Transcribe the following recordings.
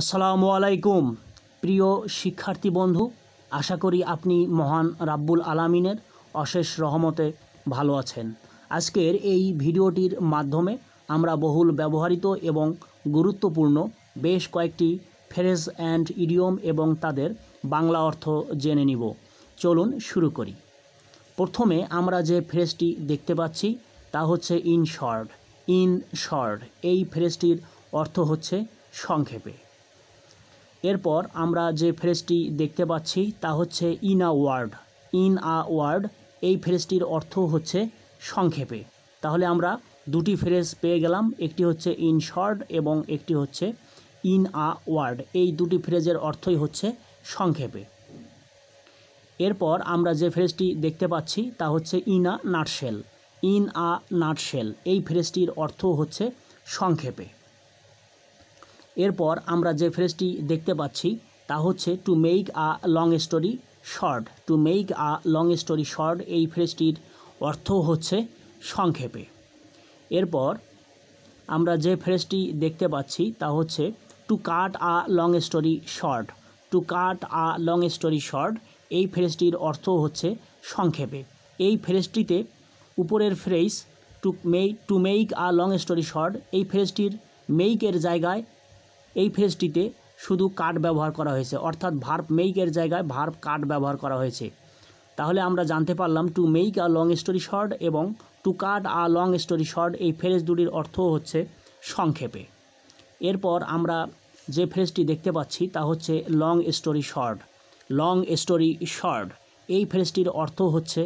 আসসালামু আলাইকুম প্রিয় শিক্ষার্থী বন্ধু আশা করি আপনি মহান রাব্বুল আলামিনের অশেষ রহমতে ভালো আছেন আজকের এই ভিডিওটির মাধ্যমে আমরা বহুল ব্যবহৃত এবং গুরুত্বপূর্ণ বেশ কয়েকটি ফ্রেজ অ্যান্ড ইডিয়ম এবং তাদের বাংলা অর্থ জেনে নিব চলুন শুরু করি প্রথমে আমরা যে ফ্রেজটি দেখতে পাচ্ছি তা হচ্ছে ইন শর্ট ইন শর্ট এই ফ্রেজটির অর্থ হচ্ছে সংক্ষেপে এরপর আমরা যে ফ্রেজটি দেখতে পাচ্ছি তা হচ্ছে in a word in a word এই ফ্রেজটির অর্থ হচ্ছে সংক্ষেপে তাহলে আমরা দুটি ফ্রেজ পেয়ে গেলাম একটি হচ্ছে ইন শর্ট এবং একটি হচ্ছে ইন আ ওয়ার্ড এই দুটি ফ্রেজের অর্থই হচ্ছে সংক্ষেপে এরপর আমরা যে ফ্রেজটি দেখতে পাচ্ছি তা হচ্ছে in a nutshell in a nutshell এই ফ্রেজটির অর্থ হচ্ছে সংক্ষেপে এরপর আমরা যে ফ্রেজটি দেখতে পাচ্ছি তা হচ্ছে to make a long story short to make a long story short এই ফ্রেজটির অর্থ হচ্ছে সংক্ষেপে এরপর আমরা যে ফ্রেজটি দেখতে পাচ্ছি তা হচ্ছে to cut a long story short to cut a long story short এই ফ্রেজটির অর্থ হচ্ছে সংক্ষেপে এই ফ্রেজটিতে উপরের phrase to make to make a long story short এই ফ্রেজটির মেইকের জায়গায় এই ফেজটিতে শুধু কাট ব্যবহার করা হয়েছে অর্থাৎ ভার্ব মেইকের জায়গায় ভার্ব কাট ব্যবহার করা হয়েছে তাহলে আমরা জানতে পারলাম to make a long story short এবং to cut a long story short এই ফ্রেজ দুটির অর্থ হচ্ছে সংক্ষেপে এরপর আমরা যে ফ্রেজটি দেখতে পাচ্ছি তা হচ্ছে long story short long story short এই ফ্রেজটির অর্থ হচ্ছে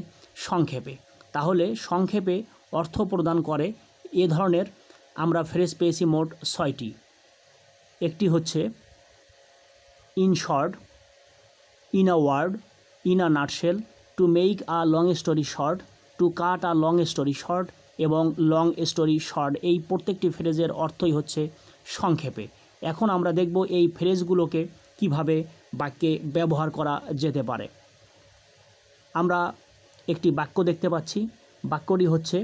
সংক্ষেপে তাহলে সংক্ষেপে অর্থ প্রদান করে এ ধরনের আমরা ফ্রেজ পেয়েছি মোট ছয়টি একটি হচ্ছে in short in a word in a nutshell to make a long story short to cut a long story short এবং লং স্টোরি শর্ট এই প্রত্যেকটি ফ্রেজের অর্থই হচ্ছে সংক্ষেপে এখন আমরা দেখব এই ফ্রেজগুলোকে কিভাবে বাক্যে ব্যবহার করা যেতে পারে আমরা একটি বাক্য দেখতে পাচ্ছি বাক্যটি হচ্ছে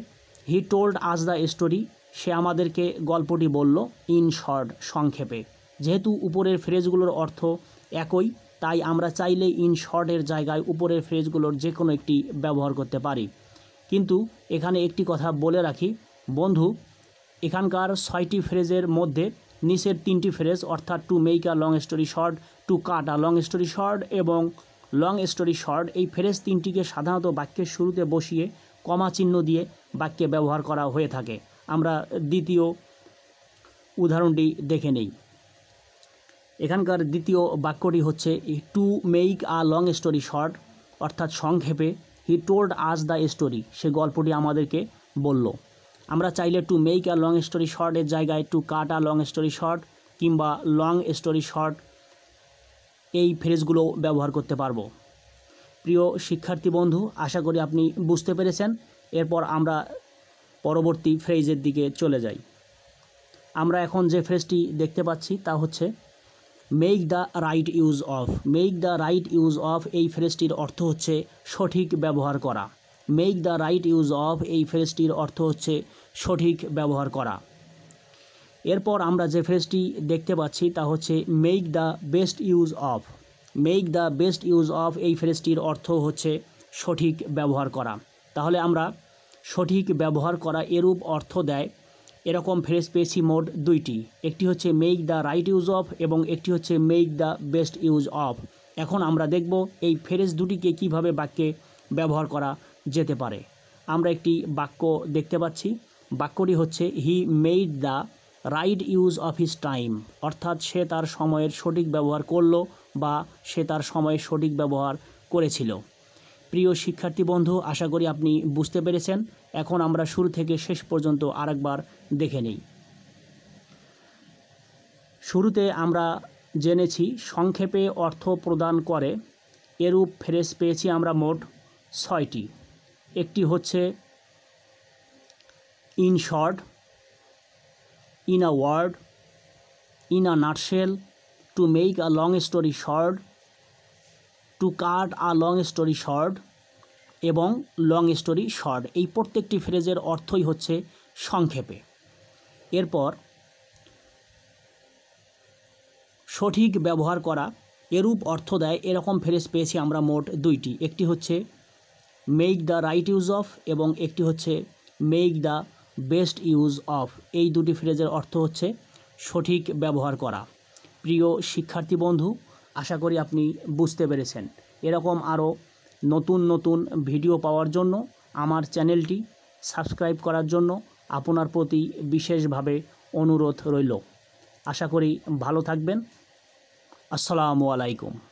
he told us the story সে আমাদেরকে গল্পটি বলল ইন শর্ট সংক্ষেপে যেহেতু উপরের ফ্রেজগুলোর অর্থ একই তাই আমরা চাইলে ইন শর্টের জায়গায় উপরের ফ্রেজগুলোর যে কোনো একটি ব্যবহার করতে পারি কিন্তু এখানে একটি কথা বলে রাখি বন্ধু এখানকার ছয়টি ফ্রেজের মধ্যে নিচের তিনটি ফ্রেজ অর্থাৎ to make a long story short to cut a long story short এবং লং স্টোরি শর্ট এই ফ্রেজ তিনটিকে সাধারণত বাক্যের শুরুতে বসিয়ে কমা চিহ্ন দিয়ে বাক্যে ব্যবহার করা হয়ে থাকে আমরা দ্বিতীয় উদাহরণটি দেখে নেই এখানকার দ্বিতীয় বাক্যটি হচ্ছে to make a long story short অর্থাৎ সংক্ষেপে he told us the story সে গল্পটি আমাদেরকে বলল আমরা চাইলে to make a long story শর্টের জায়গায় to cut a long story short কিংবা লং স্টোরি শর্ট এই ফ্রেজগুলো ব্যবহার করতে পারবো প্রিয় শিক্ষার্থী বন্ধু আশা করি আপনি বুঝতে পেরেছেন এরপর আমরা পরবর্তী ফ্রেজের দিকে চলে যাই আমরা এখন যে ফ্রেজটি দেখতে পাচ্ছি তা হচ্ছে make the right use of make the right use of এই ফ্রেজটির অর্থ হচ্ছে সঠিক ব্যবহার করা make the right use of এই ফ্রেজটির অর্থ হচ্ছে সঠিক ব্যবহার করা এরপর আমরা যে ফ্রেজটি দেখতে পাচ্ছি তা হচ্ছে make the best use of make the best use of এই ফ্রেজটির অর্থ হচ্ছে সঠিক ব্যবহার করা তাহলে আমরা সঠিক ব্যবহার করা এরূপ অর্থ দেয় এরকম ফ্রেস পেয়েছি মোট দুইটি একটি হচ্ছে make the right use of এবং একটি হচ্ছে make the best use of এখন আমরা দেখব এই ফ্রেজ দুটিকে কিভাবে বাক্যে ব্যবহার করা যেতে পারে আমরা একটি বাক্য দেখতে পাচ্ছি বাক্যটি হচ্ছে he made the right use of his time অর্থাৎ সে তার সময়ের সঠিক ব্যবহার করল বা সে তার সময়ের সঠিক ব্যবহার করেছিল প্রিয় শিক্ষার্থী বন্ধু আশা করি আপনি বুঝতে পেরেছেন এখন আমরা শুরু থেকে শেষ পর্যন্ত আরেকবার দেখে নিই শুরুতে আমরা জেনেছি সংক্ষেপে অর্থ প্রদান করে এরূপ ফেরেস পেয়েছি আমরা মোট ছয়টি একটি হচ্ছে in short in a word in a nutshell to make a long story short to cut a long story short এবং লং স্টোরি শর্ট এই প্রত্যেকটি ফ্রেজের অর্থই হচ্ছে সংক্ষেপে এরপর সঠিক ব্যবহার করা এরূপ অর্থ দেয় এরকম ফ্রেজ পেয়েছি আমরা মোট দুইটি একটি হচ্ছে make the right use of এবং একটি হচ্ছে make the best use of এই দুটি ফ্রেজের অর্থ হচ্ছে সঠিক ব্যবহার করা প্রিয় শিক্ষার্থী বন্ধু আশা করি আপনি বুঝতে পেরেছেন এরকম আরও নতুন নতুন ভিডিও পাওয়ার জন্য আমার চ্যানেলটি সাবস্ক্রাইব করার জন্য আপনার প্রতি বিশেষভাবে অনুরোধ রইল আশা করি ভালো থাকবেন আসসালামু আলাইকুম